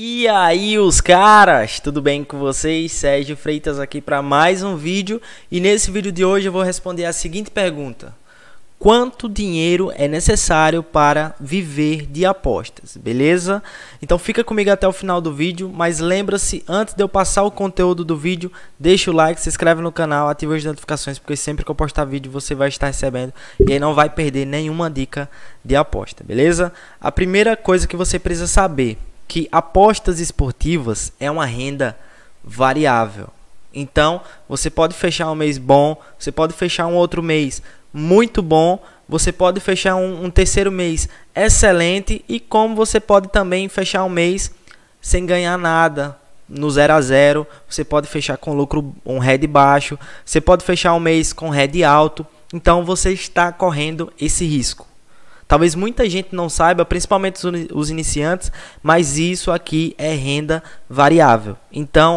E aí, os caras, tudo bem com vocês? Sérgio Freitas aqui para mais um vídeo. E nesse vídeo de hoje eu vou responder a seguinte pergunta: Quanto dinheiro é necessário para viver de apostas? Beleza? Então fica comigo até o final do vídeo, mas lembra-se, antes de eu passar o conteúdo do vídeo, deixa o like, se inscreve no canal, ativa as notificações, porque sempre que eu postar vídeo você vai estar recebendo e aí não vai perder nenhuma dica de aposta, beleza? A primeira coisa que você precisa saber que apostas esportivas é uma renda variável. Então, você pode fechar um mês bom, você pode fechar um outro mês muito bom, você pode fechar um, um terceiro mês excelente e como você pode também fechar um mês sem ganhar nada, no zero a zero, você pode fechar com lucro um red baixo, você pode fechar um mês com red alto. Então você está correndo esse risco. Talvez muita gente não saiba, principalmente os iniciantes, mas isso aqui é renda variável. Então,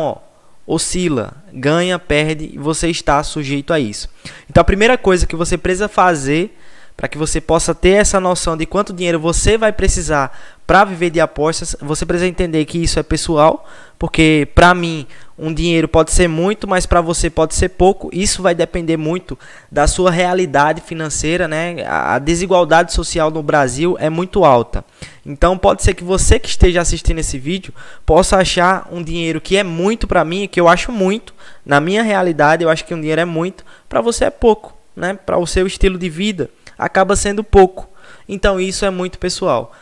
ó, oscila, ganha, perde e você está sujeito a isso. Então, a primeira coisa que você precisa fazer para que você possa ter essa noção de quanto dinheiro você vai precisar para viver de apostas, você precisa entender que isso é pessoal, porque para mim um dinheiro pode ser muito, mas para você pode ser pouco. Isso vai depender muito da sua realidade financeira, né? A desigualdade social no Brasil é muito alta. Então pode ser que você que esteja assistindo esse vídeo possa achar um dinheiro que é muito para mim, que eu acho muito, na minha realidade eu acho que um dinheiro é muito, para você é pouco, né? Para o seu estilo de vida acaba sendo pouco. Então isso é muito pessoal.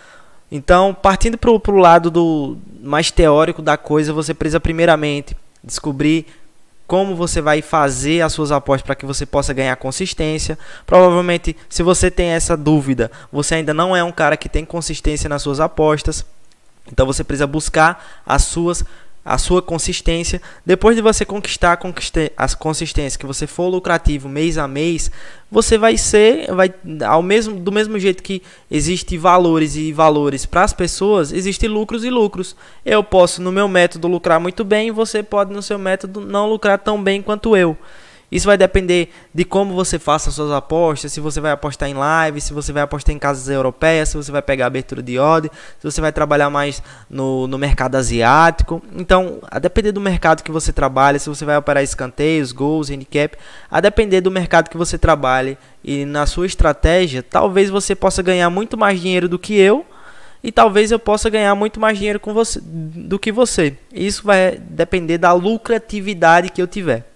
Então, partindo para o lado do mais teórico da coisa, você precisa primeiramente descobrir como você vai fazer as suas apostas para que você possa ganhar consistência. Provavelmente, se você tem essa dúvida, você ainda não é um cara que tem consistência nas suas apostas. Então você precisa buscar as suas a sua consistência. Depois de você conquistar a consistência, que você for lucrativo mês a mês, você vai ser, vai ao mesmo do mesmo jeito que existe valores e valores para as pessoas, existem lucros e lucros. Eu posso no meu método lucrar muito bem, você pode no seu método não lucrar tão bem quanto eu. Isso vai depender de como você faça suas apostas, se você vai apostar em live, se você vai apostar em casas europeias, se você vai pegar abertura de ordem, se você vai trabalhar mais no, no mercado asiático. Então, a depender do mercado que você trabalha, se você vai operar escanteios, gols, handicap, a depender do mercado que você trabalhe e na sua estratégia, talvez você possa ganhar muito mais dinheiro do que eu e talvez eu possa ganhar muito mais dinheiro com você do que você. Isso vai depender da lucratividade que eu tiver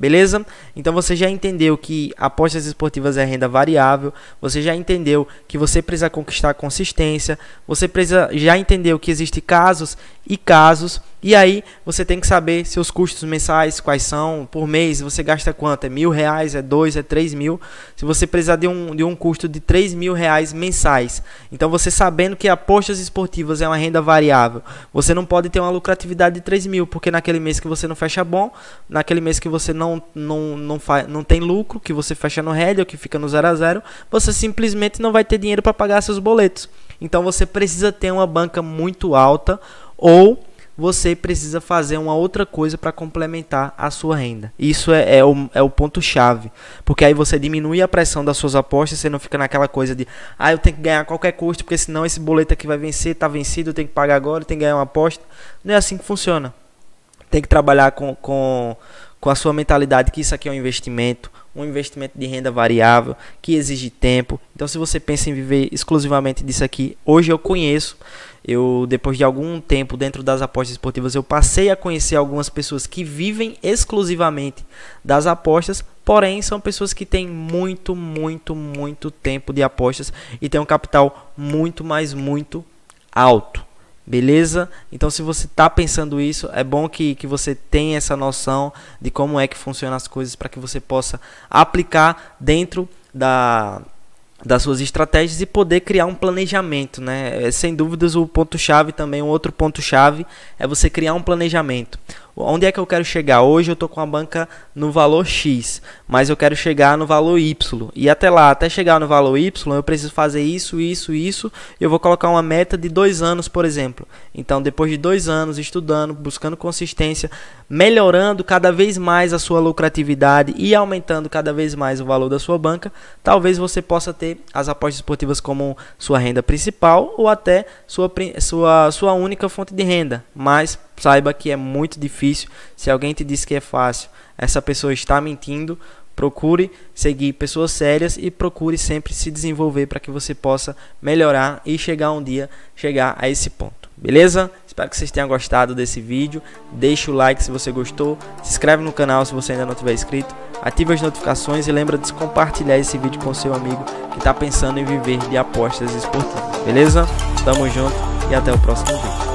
beleza? Então você já entendeu que apostas esportivas é renda variável, você já entendeu que você precisa conquistar consistência, você precisa, já entendeu que existe casos e casos e aí você tem que saber seus custos mensais, quais são, por mês você gasta quanto? É mil reais, é dois, é três mil. Se você precisar de um, de um custo de três mil reais mensais. Então você sabendo que apostas esportivas é uma renda variável, você não pode ter uma lucratividade de três mil, porque naquele mês que você não fecha bom, naquele mês que você não, não, não, faz não tem lucro, que você fecha no red ou que fica no zero a zero, você simplesmente não vai ter dinheiro para pagar seus boletos. Então você precisa ter uma banca muito alta ou você precisa fazer uma outra coisa para complementar a sua renda. Isso é, é o, é o ponto-chave, porque aí você diminui a pressão das suas apostas, você não fica naquela coisa de, ah, eu tenho que ganhar a qualquer custo, porque senão esse boleto aqui vai vencer, está vencido, eu tenho que pagar agora, eu tenho que ganhar uma aposta. Não é assim que funciona. Tem que trabalhar com, com com a sua mentalidade que isso aqui é um investimento, um investimento de renda variável, que exige tempo. Então, se você pensa em viver exclusivamente disso aqui, hoje eu conheço. Eu, depois de algum tempo dentro das apostas esportivas, eu passei a conhecer algumas pessoas que vivem exclusivamente das apostas, porém são pessoas que têm muito, muito, muito tempo de apostas e têm um capital muito, mais muito alto. Beleza? Então, se você está pensando isso, é bom que, que você tenha essa noção de como é que funcionam as coisas para que você possa aplicar dentro da das suas estratégias e poder criar um planejamento, né? É, sem dúvidas o ponto chave também, um outro ponto chave é você criar um planejamento. Onde é que eu quero chegar? Hoje eu estou com a banca no valor X, mas eu quero chegar no valor Y. E até lá, até chegar no valor Y, eu preciso fazer isso, isso, isso. Eu vou colocar uma meta de dois anos, por exemplo. Então, depois de dois anos estudando, buscando consistência, melhorando cada vez mais a sua lucratividade e aumentando cada vez mais o valor da sua banca, talvez você possa ter as apostas esportivas como sua renda principal ou até sua, sua, sua única fonte de renda. Mas saiba que é muito difícil. Se alguém te diz que é fácil, essa pessoa está mentindo. Procure seguir pessoas sérias e procure sempre se desenvolver para que você possa melhorar e chegar um dia chegar a esse ponto. Beleza? Espero que vocês tenham gostado desse vídeo. Deixe o like se você gostou, se inscreve no canal se você ainda não tiver inscrito Ative as notificações e lembra de compartilhar esse vídeo com seu amigo que está pensando em viver de apostas esportivas, beleza? Tamo junto e até o próximo vídeo.